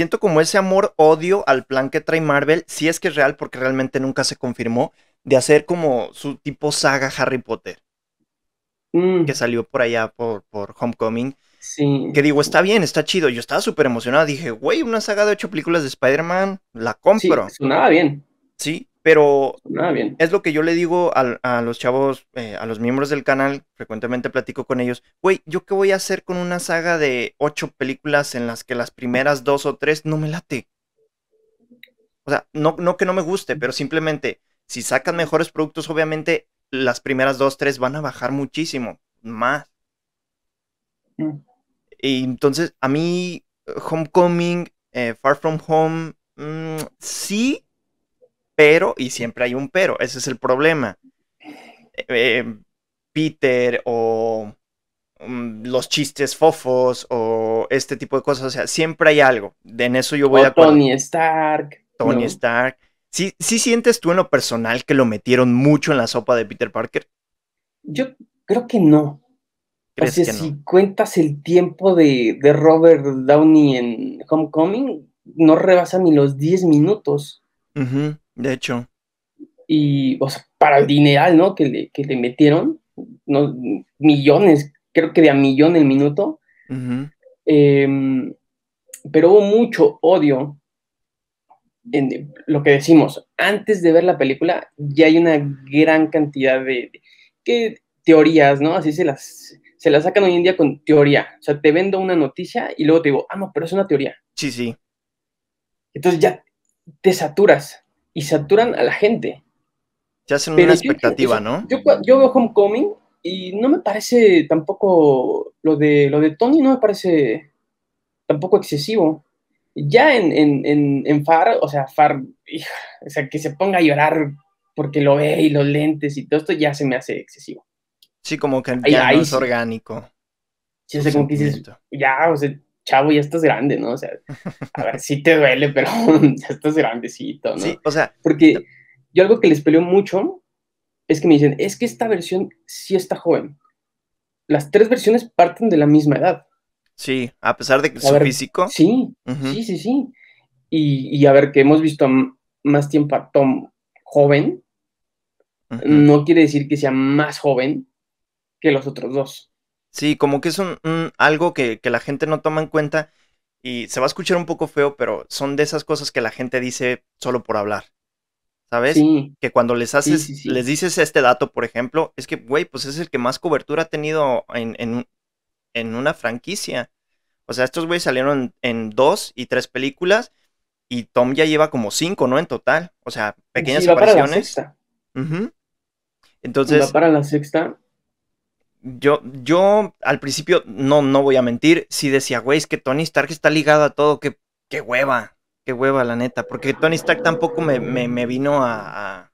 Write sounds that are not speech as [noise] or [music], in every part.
siento como ese amor-odio al plan que trae Marvel, si es que es real, porque realmente nunca se confirmó, de hacer como su tipo saga Harry Potter. Mm. Que salió por allá por, Homecoming. Sí. Que digo, está bien, está chido. Yo estaba súper emocionado. Dije, güey, una saga de ocho películas de Spider-Man, la compro. Sí, bien. Sí, pero bien. es lo que yo le digo a, los chavos, eh, a los miembros del canal, frecuentemente platico con ellos, güey, ¿yo qué voy a hacer con una saga de ocho películas en las que las primeras dos o tres no me late? O sea, no, que no me guste, pero simplemente, si sacan mejores productos, obviamente las primeras dos, o tres van a bajar muchísimo, más. Mm. Y entonces, a mí, eh, Homecoming, eh, Far From Home, mm, sí, pero, y siempre hay un pero, ese es el problema. Eh, eh, Peter o mm, los chistes fofos o este tipo de cosas, o sea, siempre hay algo. De en eso yo voy a... Tony Stark. Tony Stark. ¿Sí, sientes tú en lo personal que lo metieron mucho en la sopa de Peter Parker? Yo creo que no. si cuentas el tiempo de, Robert Downey en Homecoming, no rebasa ni los 10 minutos. De hecho. Y, o sea, para el dineral, ¿no? Que le, que le metieron, ¿no? millones, creo que de a millón el minuto. Em, pero hubo mucho odio en lo que decimos, antes de ver la película ya hay una gran cantidad de, teorías, ¿no? Así se las, se las sacan hoy en día con teoría. O sea, te vendo una noticia y luego te digo, ah, no, pero es una teoría. Sí, sí. Entonces ya te saturas y saturan a la gente. Ya hacen una expectativa, ¿no? Yo, veo Homecoming y no me parece tampoco lo de, lo de Tony, no me parece tampoco excesivo. Ya en, Far, o sea, Far, o sea, que se ponga a llorar porque lo ve y los lentes y todo esto ya se me hace excesivo. Sí, como que ya no es orgánico. Sí, como que dices, ya, o sea, chavo, ya estás grande, ¿no? O sea, a ver, sí te duele, pero [laughs] ya estás grandecito, ¿no? Sí, o sea. Porque yo algo que les peleo mucho es que me dicen, es que esta versión sí está joven. Las tres versiones parten de la misma edad. Sí, a pesar de que su físico. Sí, sí, sí, sí. Y, a ver, que hemos visto más tiempo a Tom joven, no quiere decir que sea más joven que los otros dos. Sí, como que es un, algo que, la gente no toma en cuenta y se va a escuchar un poco feo, pero son de esas cosas que la gente dice solo por hablar. ¿Sabes? Que cuando les haces, les dices este dato, por ejemplo, es que, güey, pues es el que más cobertura ha tenido en, en, en una franquicia. O sea, estos güeyes salieron en, dos y tres películas y Tom ya lleva como cinco, ¿no? En total. O sea, pequeñas apariciones. Para Entonces. Va para la sexta yo, yo al principio, no, no voy a mentir, sí decía, güey, es que Tony Stark está ligado a todo, qué hueva, qué hueva, la neta. Porque Tony Stark tampoco me, vino a,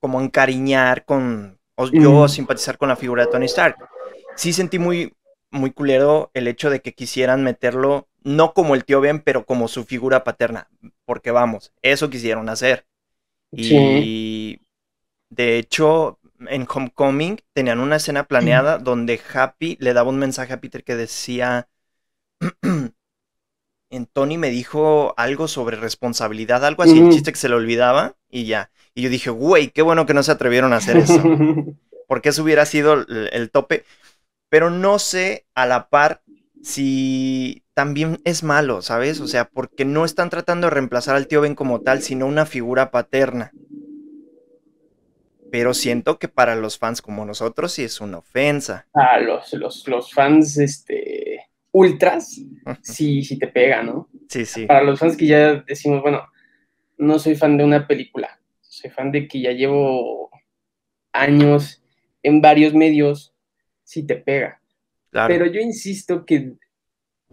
como encariñar con, o, yo simpatizar con la figura de Tony Stark. Sí sentí muy, muy culero el hecho de que quisieran meterlo, no como el tío Ben, pero como su figura paterna. Porque vamos, eso quisieron hacer. Y de hecho, en Homecoming tenían una escena planeada donde Happy le daba un mensaje a Peter que decía, [clears throat] en Tony me dijo algo sobre responsabilidad, algo así, el chiste que se le olvidaba y ya. Y yo dije, güey, qué bueno que no se atrevieron a hacer eso, [laughs] porque eso hubiera sido el tope. Pero no sé a la par si también es malo, ¿sabes? O sea, porque no están tratando de reemplazar al tío Ben como tal, sino una figura paterna pero siento que para los fans como nosotros sí es una ofensa. a los, los, fans, este, ultras, sí, sí te pega, ¿no? Sí, sí. Para los fans que ya decimos, bueno, no soy fan de una película, soy fan de que ya llevo años en varios medios, sí te pega. Pero yo insisto que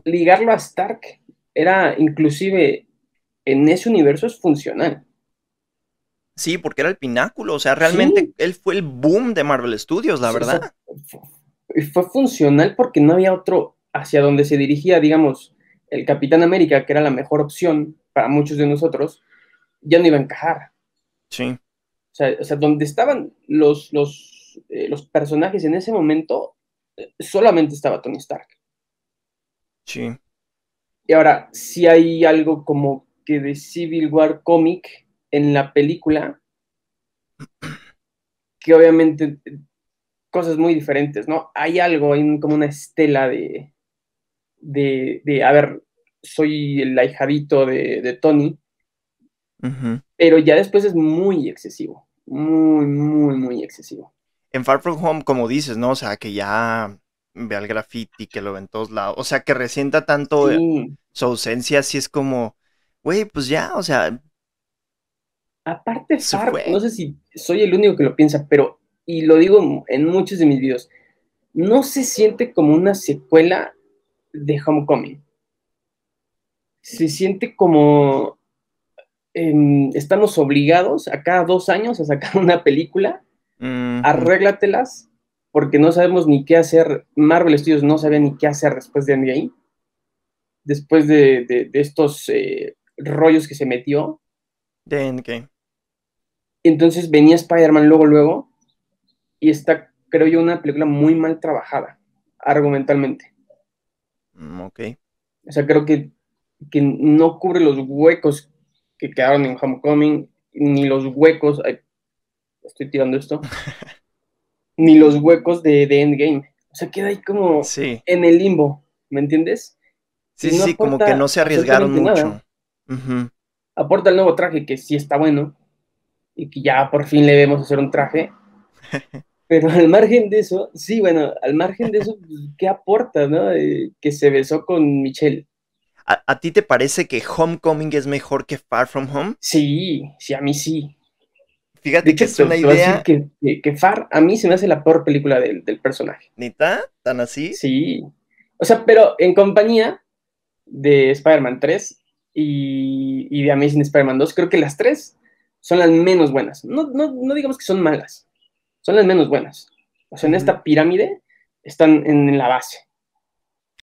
ligarlo a Stark era inclusive en ese universo es funcional. Sí, porque era el pináculo, o sea, realmente él fue el boom de Marvel Studios, la verdad. Y fue, funcional porque no había otro hacia donde se dirigía, digamos, el Capitán América, que era la mejor opción para muchos de nosotros, ya no iba a encajar. Sí. O sea, o sea donde estaban los, los, eh, los personajes en ese momento, eh, solamente estaba Tony Stark. Sí. Y ahora, si hay algo como que de Civil War Comic, en la película que obviamente cosas muy diferentes, ¿no? Hay algo, hay como una estela de, de, de a ver, soy el ahijadito de, Tony, pero ya después es muy excesivo, muy, muy, muy excesivo. En Far From Home, como dices, ¿no? O sea, que ya ve al graffiti, que lo ve en todos lados, o sea, que resienta tanto eh, su ausencia, así es como, güey, pues ya, o sea, Aparte, no sé si soy el único que lo piensa, pero, y lo digo en muchos de mis videos, no se siente como una secuela de Homecoming. Se siente como em, estamos obligados a cada dos años a sacar una película, arréglatelas, porque no sabemos ni qué hacer. Marvel Studios no sabía ni qué hacer después de *Endgame*. después de, estos eh, rollos que se metió. De Endgame. Entonces venía Spider-Man luego, luego, y está, creo yo, una película muy mal trabajada, argumentalmente. Mm, ok. O sea, creo que, no cubre los huecos que quedaron en Homecoming, ni los huecos, estoy tirando esto, [laughs] ni los huecos de, Endgame. O sea, queda ahí como en el limbo, ¿me entiendes? Sí, sí, como que no se arriesgaron mucho. Aporta el nuevo traje, que sí está bueno, y que ya por fin le vemos hacer un traje. [laughs] Pero al margen de eso, sí, bueno, al margen de eso, pues, ¿qué aporta, no? Eh, que se besó con Michelle. ¿A, ti te parece que Homecoming es mejor que Far From Home? Sí, sí, a mí sí. Fíjate que es una idea. que, Far a mí se me hace la peor película del, personaje. ¿Nita? ¿Tan así? Sí. O sea, pero en compañía de Spider-Man 3 y, y de Amazing Spider-Man 2, creo que las tres son las menos buenas. No, no, no digamos que son malas, son las menos buenas. O sea, en esta pirámide están en la base.